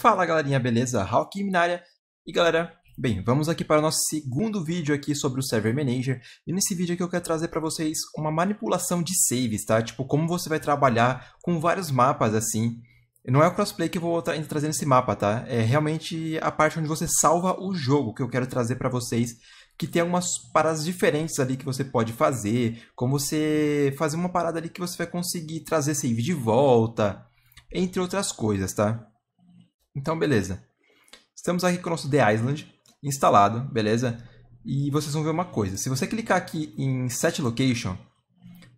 Fala galerinha, beleza? Hawk Minária. E galera, bem, vamos aqui para o nosso segundo vídeo aqui sobre o Server Manager. E nesse vídeo aqui eu quero trazer para vocês uma manipulação de saves, tá? Tipo, como você vai trabalhar com vários mapas assim. Não é o crossplay que eu vou tra trazer nesse mapa, tá? É realmente a parte onde você salva o jogo que eu quero trazer para vocês que tem algumas paradas diferentes ali que você pode fazer, como você fazer uma parada ali que você vai conseguir trazer save de volta, entre outras coisas, tá? Então, beleza. Estamos aqui com o nosso The Island instalado, beleza? E vocês vão ver uma coisa. Se você clicar aqui em Set Location,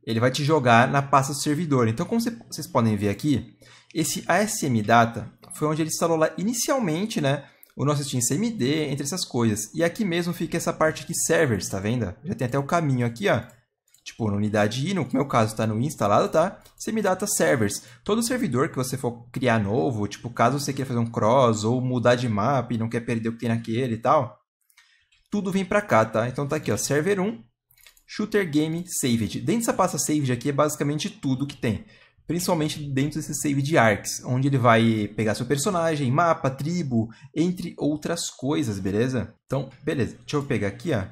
ele vai te jogar na pasta do servidor. Então, como vocês podem ver aqui, esse ASM Data foi onde ele instalou lá inicialmente, né? O nosso Steam CMD, entre essas coisas. E aqui mesmo fica essa parte aqui, Servers, tá vendo? Já tem até o caminho aqui, ó tipo, na unidade I, no meu caso está no instalado, tá? Você me servers. Todo servidor que você for criar novo, tipo, caso você queira fazer um cross ou mudar de mapa e não quer perder o que tem naquele e tal, tudo vem para cá, tá? Então tá aqui, ó, server 1, shooter game saved. Dentro dessa pasta saved aqui é basicamente tudo que tem. Principalmente dentro desse save de arcs, onde ele vai pegar seu personagem, mapa, tribo, entre outras coisas, beleza? Então, beleza. Deixa eu pegar aqui, ó.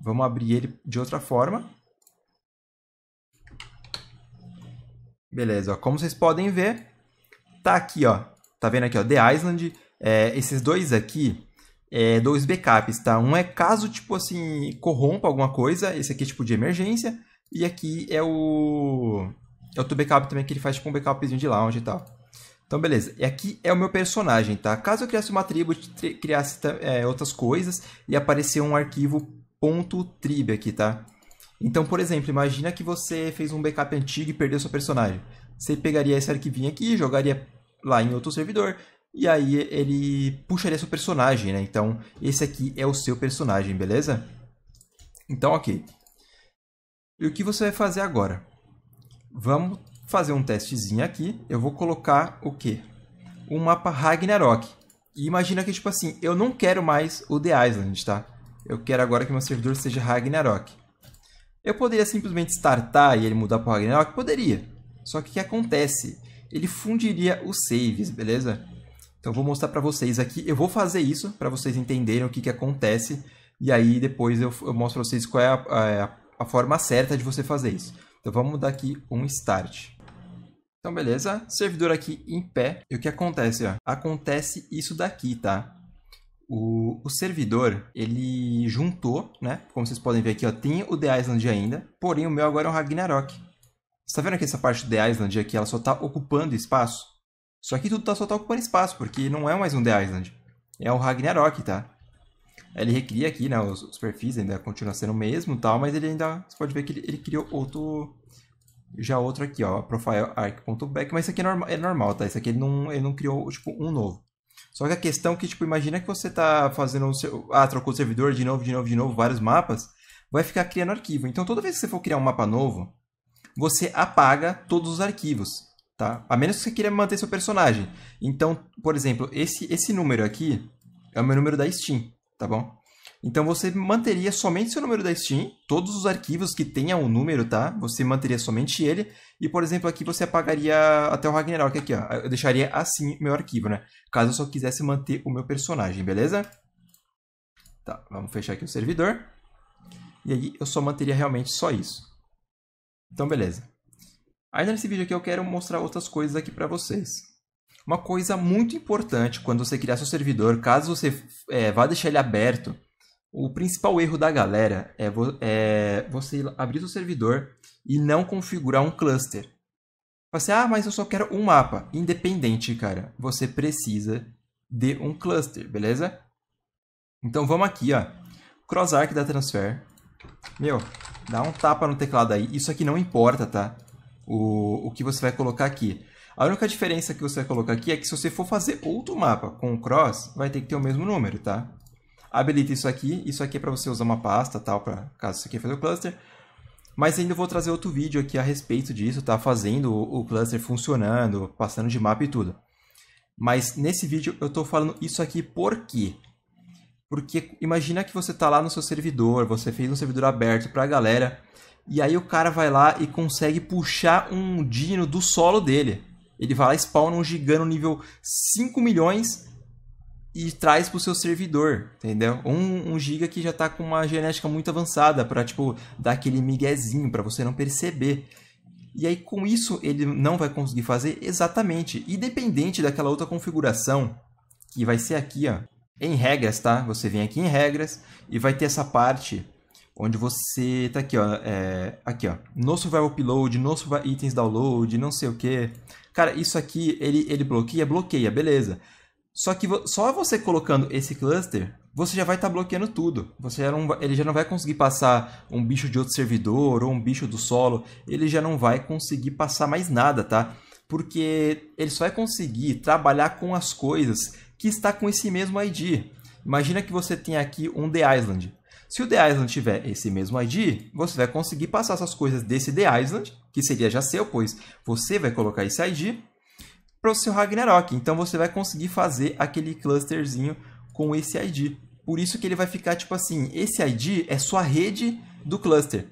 Vamos abrir ele de outra forma. Beleza, ó. Como vocês podem ver, tá aqui, ó. Tá vendo aqui, ó, The Island. É, esses dois aqui, é, dois backups, tá? Um é caso, tipo assim, corrompa alguma coisa. Esse aqui é tipo de emergência. E aqui é o... É outro backup também que ele faz, tipo, um backupzinho de lounge e tal. Então, beleza. E aqui é o meu personagem, tá? Caso eu criasse uma tribo, criasse é, outras coisas e aparecer um arquivo .trib aqui, tá? Então, por exemplo, imagina que você fez um backup antigo e perdeu seu personagem. Você pegaria esse arquivinho aqui, jogaria lá em outro servidor, e aí ele puxaria seu personagem, né? Então, esse aqui é o seu personagem, beleza? Então, ok. E o que você vai fazer agora? Vamos fazer um testezinho aqui. Eu vou colocar o quê? Um mapa Ragnarok. E imagina que, tipo assim, eu não quero mais o The Island, tá? Eu quero agora que meu servidor seja Ragnarok. Eu poderia simplesmente startar e ele mudar para o Ragnarok? Poderia. Só que o que acontece? Ele fundiria os saves, beleza? Então vou mostrar para vocês aqui. Eu vou fazer isso para vocês entenderem o que, que acontece. E aí depois eu, eu mostro para vocês qual é a, é a, a forma certa de você fazer isso. Então vamos dar aqui um start. Então beleza, servidor aqui em pé. E o que acontece? Ó? Acontece isso daqui, tá? O, o, servidor, ele juntou, né? Como vocês podem ver aqui, ó, tem o The Island ainda, porém o meu agora é um Ragnarok. Você tá vendo que essa parte do The Island aqui, ela só tá ocupando espaço? Só que tudo tá, só tá ocupando espaço, porque não é mais um The Island. É o Ragnarok, tá? Ele recria aqui, né, os, os perfis ainda continua sendo o mesmo e tal, mas ele ainda, você pode ver que ele, ele criou outro, já outro aqui, ó, profilearc.back, mas isso aqui é, norma, é normal, tá? Isso aqui ele não, ele não criou, tipo, um novo. Só que a questão é que, tipo, imagina que você tá fazendo o seu. Ah, trocou o servidor de novo, de novo, de novo, vários mapas. Vai ficar criando arquivo. Então, toda vez que você for criar um mapa novo, você apaga todos os arquivos, tá? A menos que você queira manter seu personagem. Então, por exemplo, esse, esse número aqui é o meu número da Steam, tá bom? Então você manteria somente seu número da Steam, todos os arquivos que tenham um número, tá? Você manteria somente ele. E, por exemplo, aqui você apagaria até o Ragnarok aqui, ó. Eu deixaria assim meu arquivo, né? Caso eu só quisesse manter o meu personagem, beleza? Tá, vamos fechar aqui o servidor. E aí eu só manteria realmente só isso. Então, beleza. Ainda nesse vídeo aqui eu quero mostrar outras coisas aqui para vocês. Uma coisa muito importante quando você criar seu servidor, caso você é, vá deixar ele aberto o principal erro da galera é, vo é você abrir o servidor e não configurar um cluster. Você, assim, ah, mas eu só quero um mapa. Independente, cara. Você precisa de um cluster, beleza? Então vamos aqui, ó. Crossarc da Transfer. Meu, dá um tapa no teclado aí. Isso aqui não importa, tá? O, o que você vai colocar aqui. A única diferença que você vai colocar aqui é que se você for fazer outro mapa com o cross, vai ter que ter o mesmo número, tá? habilita isso aqui. Isso aqui é para você usar uma pasta, tal, para caso você queira fazer o cluster. Mas ainda vou trazer outro vídeo aqui a respeito disso, tá? Fazendo o cluster funcionando, passando de mapa e tudo. Mas nesse vídeo eu estou falando isso aqui por quê? Porque imagina que você está lá no seu servidor, você fez um servidor aberto para a galera, e aí o cara vai lá e consegue puxar um dino do solo dele. Ele vai lá e spawna um gigano nível 5 milhões e traz para o seu servidor, entendeu? Um, um giga que já está com uma genética muito avançada para tipo dar aquele miguezinho para você não perceber. E aí com isso ele não vai conseguir fazer exatamente, independente daquela outra configuração que vai ser aqui, ó, em regras, tá? Você vem aqui em regras e vai ter essa parte onde você tá aqui, ó, é, aqui, ó, no survival upload, no survival itens download, não sei o que. Cara, isso aqui ele ele bloqueia, bloqueia, beleza? Só que só você colocando esse cluster, você já vai estar tá bloqueando tudo. Você já não, ele já não vai conseguir passar um bicho de outro servidor ou um bicho do solo. Ele já não vai conseguir passar mais nada, tá? Porque ele só vai conseguir trabalhar com as coisas que está com esse mesmo ID. Imagina que você tem aqui um The Island. Se o The Island tiver esse mesmo ID, você vai conseguir passar essas coisas desse The Island, que seria já seu, pois você vai colocar esse ID, para o seu Ragnarok. Então você vai conseguir fazer aquele clusterzinho com esse ID. Por isso que ele vai ficar tipo assim, esse ID é sua rede do cluster.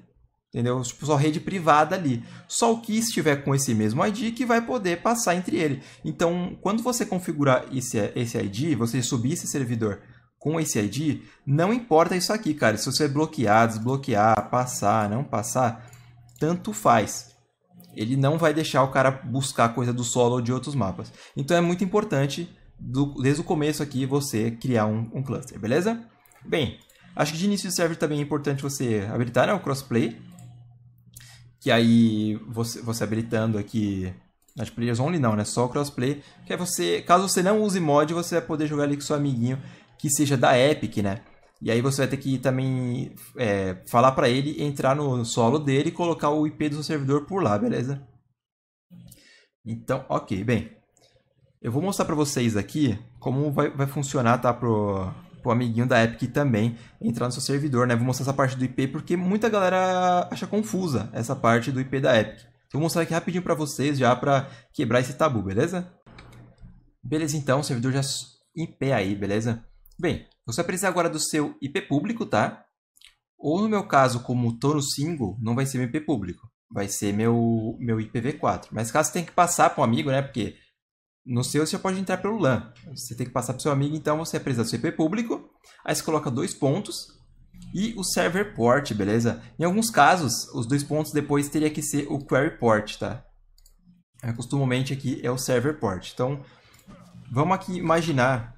Entendeu? Tipo, sua rede privada ali. Só o que estiver com esse mesmo ID que vai poder passar entre ele. Então, quando você configurar esse, esse ID, você subir esse servidor com esse ID, não importa isso aqui, cara. Se você bloquear, desbloquear, passar, não passar, tanto faz ele não vai deixar o cara buscar coisa do solo ou de outros mapas. Então é muito importante, do, desde o começo aqui, você criar um, um, cluster, beleza? Bem, acho que de início do server também é importante você habilitar né, o crossplay, que aí você, você habilitando aqui... Nas players only não, né? Só o crossplay. Que é você, caso você não use mod, você vai poder jogar ali com seu amiguinho que seja da Epic, né? E aí você vai ter que também é, falar para ele entrar no solo dele e colocar o IP do seu servidor por lá, beleza? Então, ok, bem. Eu vou mostrar para vocês aqui como vai, vai funcionar, tá, pro, pro amiguinho da Epic também entrar no seu servidor, né? Vou mostrar essa parte do IP porque muita galera acha confusa essa parte do IP da Epic. vou mostrar aqui rapidinho para vocês já para quebrar esse tabu, beleza? Beleza, então, o servidor já IP aí, beleza? Bem, você vai precisar agora do seu IP público, tá? Ou no meu caso, como estou no single, não vai ser meu IP público. Vai ser meu, meu IPv4. Mas caso você tenha que passar para um amigo, né? Porque no seu você pode entrar pelo LAN. Você tem que passar para o seu amigo, então você precisa do seu IP público. Aí você coloca dois pontos e o server port, beleza? Em alguns casos, os dois pontos depois teria que ser o query port, tá? acostumamente é, aqui é o server port. Então, vamos aqui imaginar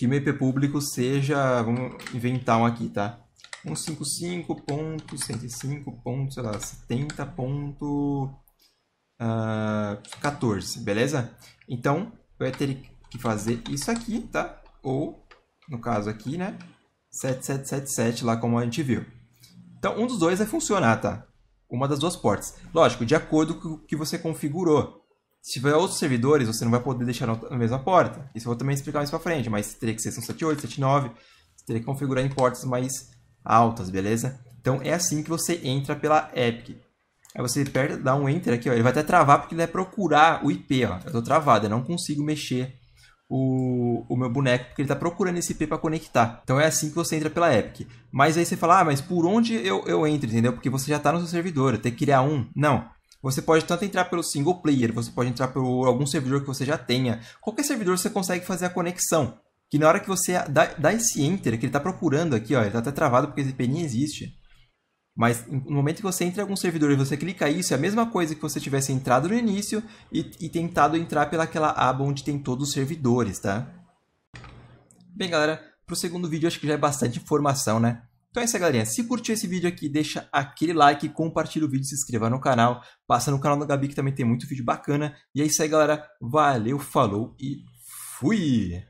que meu IP público seja, vamos inventar um aqui, tá? 155.105.70.14, ah, beleza? Então, eu ia ter que fazer isso aqui, tá? Ou, no caso aqui, né? 7777, lá como a gente viu. Então, um dos dois vai funcionar, tá? Uma das duas portas. Lógico, de acordo com o que você configurou. Se tiver outros servidores, você não vai poder deixar na mesma porta. Isso eu vou também explicar mais pra frente, mas teria que ser 178, 79, você teria que configurar em portas mais altas, beleza? Então é assim que você entra pela Epic. Aí você aperta, dá um Enter aqui, ó, ele vai até travar porque ele vai procurar o IP, ó. Eu tô travado, eu não consigo mexer o, o meu boneco porque ele tá procurando esse IP para conectar. Então é assim que você entra pela Epic. Mas aí você fala, ah, mas por onde eu, eu entro, entendeu? Porque você já tá no seu servidor, eu tenho que criar um. Não, você pode tanto entrar pelo single player, você pode entrar por algum servidor que você já tenha. Qualquer servidor você consegue fazer a conexão. Que na hora que você dá, dá esse enter, que ele está procurando aqui, ó, ele está até travado porque esse IP nem existe. Mas no momento que você entra em algum servidor e você clica isso, é a mesma coisa que você tivesse entrado no início e, e tentado entrar pelaquela aba onde tem todos os servidores, tá? Bem, galera, para o segundo vídeo acho que já é bastante informação, né? Então é isso aí, galerinha. Se curtiu esse vídeo aqui, deixa aquele like, compartilha o vídeo, se inscreva no canal. Passa no canal da Gabi que também tem muito vídeo bacana. E é isso aí, galera. Valeu, falou e fui!